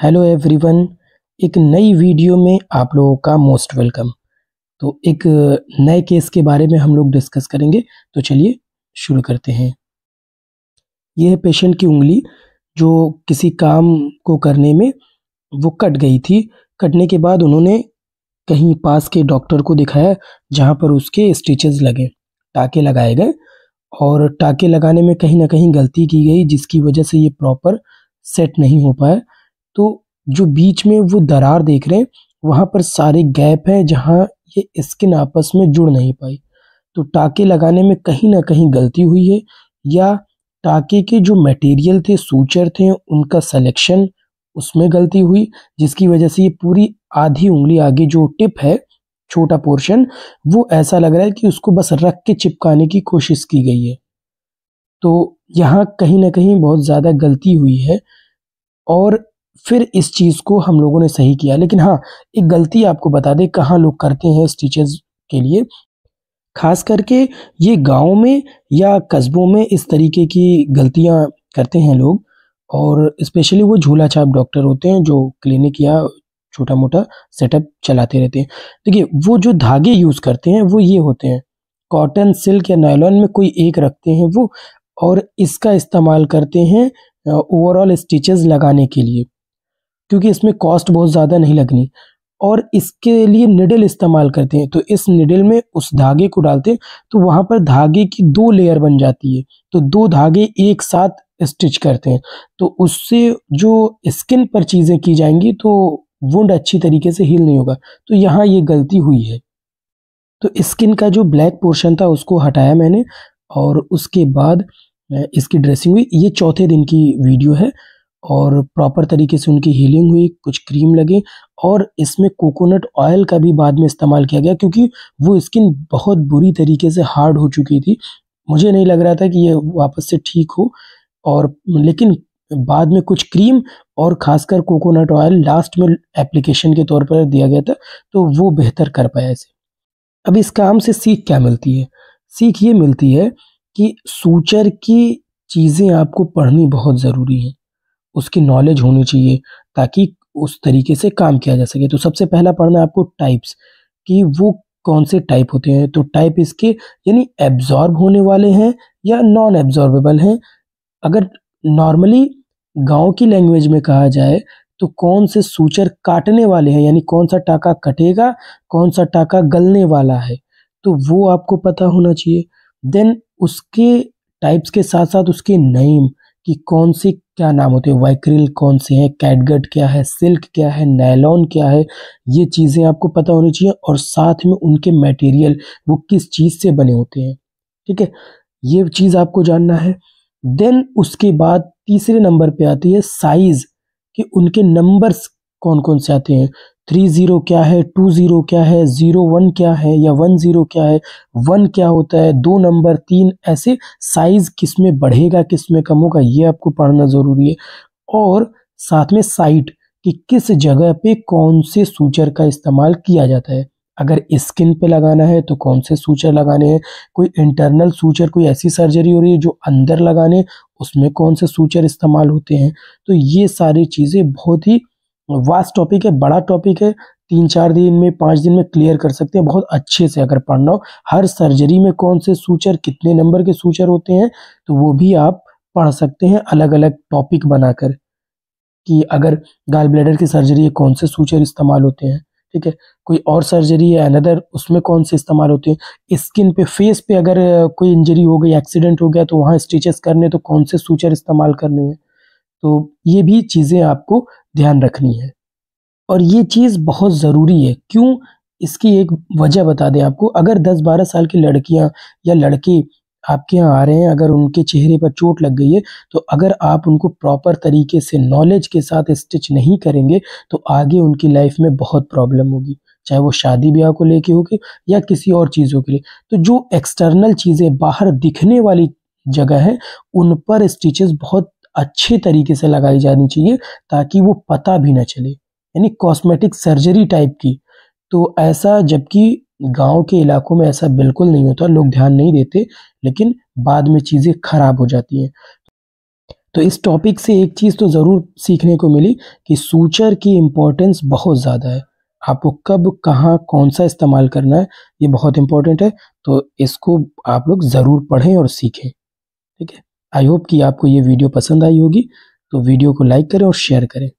hello everyone एक नई video में आप लोगों का मोस्ट वेलकम तो एक नए केस के बारे में हम लोग डिस्कस करेंगे तो चलिए शुरू करते हैं यह है पेशेंट की उंगली जो किसी काम को करने में वो कट गई थी कटने के बाद उन्होंने कहीं पास के डॉक्टर को दिखाया जहाँ पर उसके स्टिचेस लगे टाके लगाए गए और टाके लगाने में कहीं ना कहीं गलती की गई जिसकी वजह से ये प्रॉपर सेट नहीं हो पाया तो जो बीच में वो दरार देख रहे हैं वहाँ पर सारे गैप हैं जहाँ ये स्किन आपस में जुड़ नहीं पाई तो टाके लगाने में कहीं ना कहीं गलती हुई है या टाके के जो मटेरियल थे सूचर थे उनका सिलेक्शन उसमें गलती हुई जिसकी वजह से ये पूरी आधी उंगली आगे जो टिप है छोटा पोर्शन वो ऐसा लग रहा है कि उसको बस रख के चिपकाने की कोशिश की गई है तो यहाँ कहीं ना कहीं बहुत ज़्यादा गलती हुई है और फिर इस चीज़ को हम लोगों ने सही किया लेकिन हाँ एक गलती आपको बता दें कहाँ लोग करते हैं स्टिचेज के लिए खास करके ये गाँव में या कस्बों में इस तरीके की गलतियाँ करते हैं लोग और इस्पेशली वो झूला छाप डॉक्टर होते हैं जो क्लिनिक या छोटा मोटा सेटअप चलाते रहते हैं देखिए वो जो धागे यूज़ करते हैं वो ये होते हैं कॉटन सिल्क या नायलॉन में कोई एक रखते हैं वो और इसका इस्तेमाल करते हैं ओवरऑल स्टिचेस लगाने के लिए क्योंकि इसमें कॉस्ट बहुत ज़्यादा नहीं लगनी और इसके लिए निडल इस्तेमाल करते हैं तो इस निडल में उस धागे को डालते हैं तो वहाँ पर धागे की दो लेयर बन जाती है तो दो धागे एक साथ स्टिच करते हैं तो उससे जो स्किन पर चीज़ें की जाएंगी तो वुंड अच्छी तरीके से हील नहीं होगा तो यहाँ ये गलती हुई है तो स्किन का जो ब्लैक पोर्शन था उसको हटाया मैंने और उसके बाद इसकी ड्रेसिंग हुई ये चौथे दिन की वीडियो है और प्रॉपर तरीके से उनकी हीलिंग हुई कुछ क्रीम लगे और इसमें कोकोनट ऑयल का भी बाद में इस्तेमाल किया गया क्योंकि वो स्किन बहुत बुरी तरीके से हार्ड हो चुकी थी मुझे नहीं लग रहा था कि ये वापस से ठीक हो और लेकिन बाद में कुछ क्रीम और खासकर कोकोनट ऑयल लास्ट में एप्लीकेशन के तौर पर दिया गया था तो वो बेहतर कर पाया इसे अब इस काम से सीख क्या मिलती है सीख ये मिलती है कि सूचर की चीज़ें आपको पढ़नी बहुत ज़रूरी है उसकी नॉलेज होनी चाहिए ताकि उस तरीके से काम किया जा सके तो सबसे पहला पढ़ना है आपको टाइप्स कि वो कौन से टाइप होते हैं तो टाइप इसके यानी एब्जॉर्ब होने वाले हैं या नॉन एब्जॉर्बेबल हैं अगर नॉर्मली गांव की लैंग्वेज में कहा जाए तो कौन से सूचर काटने वाले हैं यानी कौन सा टाका कटेगा कौन सा टाका गलने वाला है तो वो आपको पता होना चाहिए देन उसके टाइप्स के साथ साथ उसके नेम कि कौन सी क्या नाम होते हैं वाइक्रिल कौन से हैं कैटगट क्या है सिल्क क्या है नायलॉन क्या है ये चीज़ें आपको पता होनी चाहिए और साथ में उनके मटेरियल वो किस चीज़ से बने होते हैं ठीक है ये चीज़ आपको जानना है देन उसके बाद तीसरे नंबर पे आती है साइज़ कि उनके नंबर्स कौन कौन से आते हैं थ्री ज़ीरो क्या है टू ज़ीरो क्या है ज़ीरो वन क्या है या वन ज़ीरो क्या है वन क्या होता है दो नंबर तीन ऐसे साइज़ किस में बढ़ेगा किस में कम होगा ये आपको पढ़ना ज़रूरी है और साथ में साइट कि किस जगह पे कौन से सूचर का इस्तेमाल किया जाता है अगर स्किन पे लगाना है तो कौन से सूचर लगाने हैं कोई इंटरनल सूचर कोई ऐसी सर्जरी हो रही है जो अंदर लगाने उसमें कौन से सूचर इस्तेमाल होते हैं तो ये सारी चीज़ें बहुत ही वास्ट टॉपिक है बड़ा टॉपिक है तीन चार दिन में पाँच दिन में क्लियर कर सकते हैं बहुत अच्छे से अगर पढ़ना हो हर सर्जरी में कौन से सूचर कितने नंबर के सूचर होते हैं तो वो भी आप पढ़ सकते हैं अलग अलग टॉपिक बनाकर कि अगर गाल ब्लेडर की सर्जरी है कौन से सूचर इस्तेमाल होते हैं ठीक है कोई और सर्जरी है अनदर उसमें कौन से इस्तेमाल होते हैं स्किन पे फेस पे अगर कोई इंजरी हो गई एक्सीडेंट हो गया तो वहाँ स्टिचेस करने तो कौन से सूचर इस्तेमाल करने हैं तो ये भी चीज़ें आपको ध्यान रखनी है और ये चीज़ बहुत ज़रूरी है क्यों इसकी एक वजह बता दें आपको अगर 10-12 साल की लड़कियां या लड़के आपके यहाँ आ रहे हैं अगर उनके चेहरे पर चोट लग गई है तो अगर आप उनको प्रॉपर तरीके से नॉलेज के साथ स्टिच नहीं करेंगे तो आगे उनकी लाइफ में बहुत प्रॉब्लम होगी चाहे वो शादी ब्याह को लेके होगी या किसी और चीज़ों के लिए तो जो एक्सटर्नल चीज़ें बाहर दिखने वाली जगह है उन पर स्टिचेस बहुत अच्छे तरीके से लगाई जानी चाहिए ताकि वो पता भी ना चले यानी कॉस्मेटिक सर्जरी टाइप की तो ऐसा जबकि गांव के इलाकों में ऐसा बिल्कुल नहीं होता लोग ध्यान नहीं देते लेकिन बाद में चीज़ें खराब हो जाती हैं तो इस टॉपिक से एक चीज़ तो ज़रूर सीखने को मिली कि सूचर की इम्पोर्टेंस बहुत ज़्यादा है आपको कब कहाँ कौन सा इस्तेमाल करना है ये बहुत इम्पोर्टेंट है तो इसको आप लोग ज़रूर पढ़ें और सीखें ठीक है आई होप कि आपको ये वीडियो पसंद आई होगी तो वीडियो को लाइक करें और शेयर करें